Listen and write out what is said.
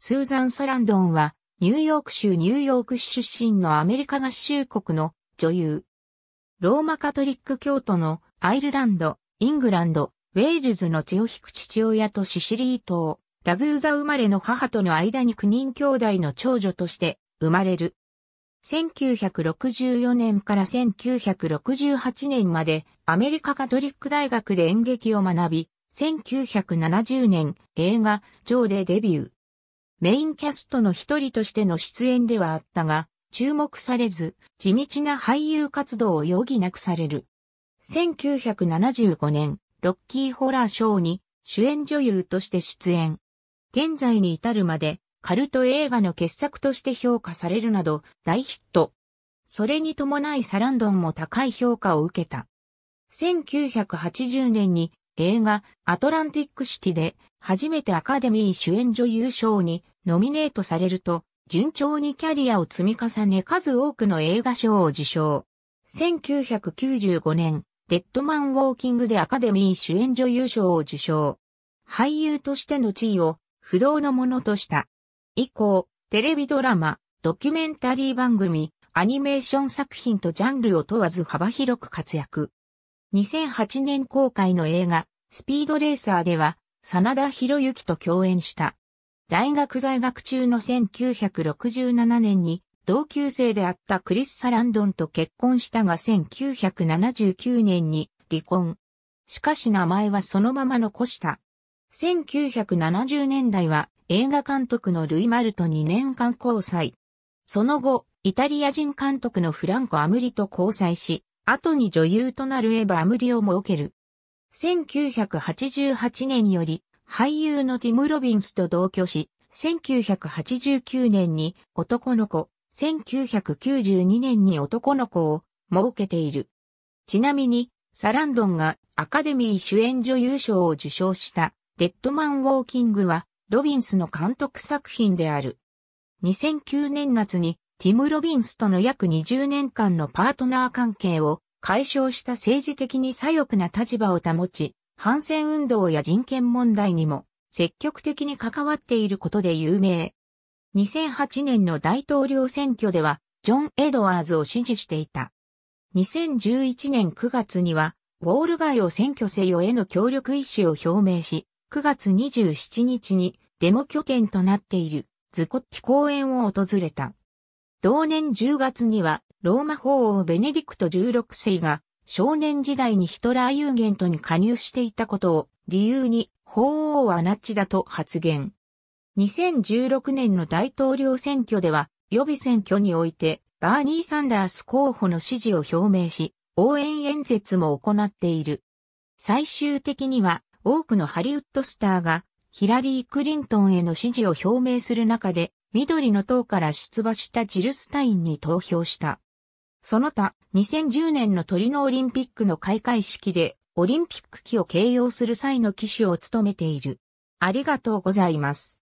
スーザン・サランドンは、ニューヨーク州ニューヨーク市出身のアメリカ合衆国の女優。ローマカトリック教徒のアイルランド、イングランド、ウェールズの血を引く父親とシシリー島、ラグーザ生まれの母との間に9人兄弟の長女として生まれる。1964年から1968年までアメリカカトリック大学で演劇を学び、1970年映画上でデビュー。メインキャストの一人としての出演ではあったが、注目されず、地道な俳優活動を余儀なくされる。1975年、ロッキーホラーショーに主演女優として出演。現在に至るまで、カルト映画の傑作として評価されるなど大ヒット。それに伴いサランドンも高い評価を受けた。1980年に映画アトランティックシティで初めてアカデミー主演女優賞にノミネートされると、順調にキャリアを積み重ね数多くの映画賞を受賞。1995年、デッドマンウォーキングでアカデミー主演女優賞を受賞。俳優としての地位を不動のものとした。以降、テレビドラマ、ドキュメンタリー番組、アニメーション作品とジャンルを問わず幅広く活躍。2008年公開の映画、スピードレーサーでは、真田広之と共演した。大学在学中の1967年に同級生であったクリス・サランドンと結婚したが1979年に離婚。しかし名前はそのまま残した。1970年代は映画監督のルイ・マルと2年間交際。その後、イタリア人監督のフランコ・アムリと交際し、後に女優となるエヴァ・アムリを設ける。1988年より俳優のティム・ロビンスと同居し、1989年に男の子、1992年に男の子を設けている。ちなみに、サランドンがアカデミー主演女優賞を受賞したデッドマン・ウォーキングはロビンスの監督作品である。2009年夏にティム・ロビンスとの約20年間のパートナー関係を解消した政治的に左翼な立場を保ち、反戦運動や人権問題にも積極的に関わっていることで有名。2008年の大統領選挙では、ジョン・エドワーズを支持していた。2011年9月には、ウォール街を選挙せよへの協力意思を表明し、9月27日にデモ拠点となっているズコッティ公園を訪れた。同年10月にはローマ法王ベネディクト16世が少年時代にヒトラーユーゲントに加入していたことを理由に法王はナッチだと発言。2016年の大統領選挙では予備選挙においてバーニー・サンダース候補の支持を表明し、応援演説も行っている。最終的には多くのハリウッドスターがヒラリー・クリントンへの支持を表明する中で緑の党から出馬したジルスタインに投票した。その他、2010年のトリノオリンピックの開会式で、オリンピック旗を掲揚する際の旗手を務めている。ありがとうございます。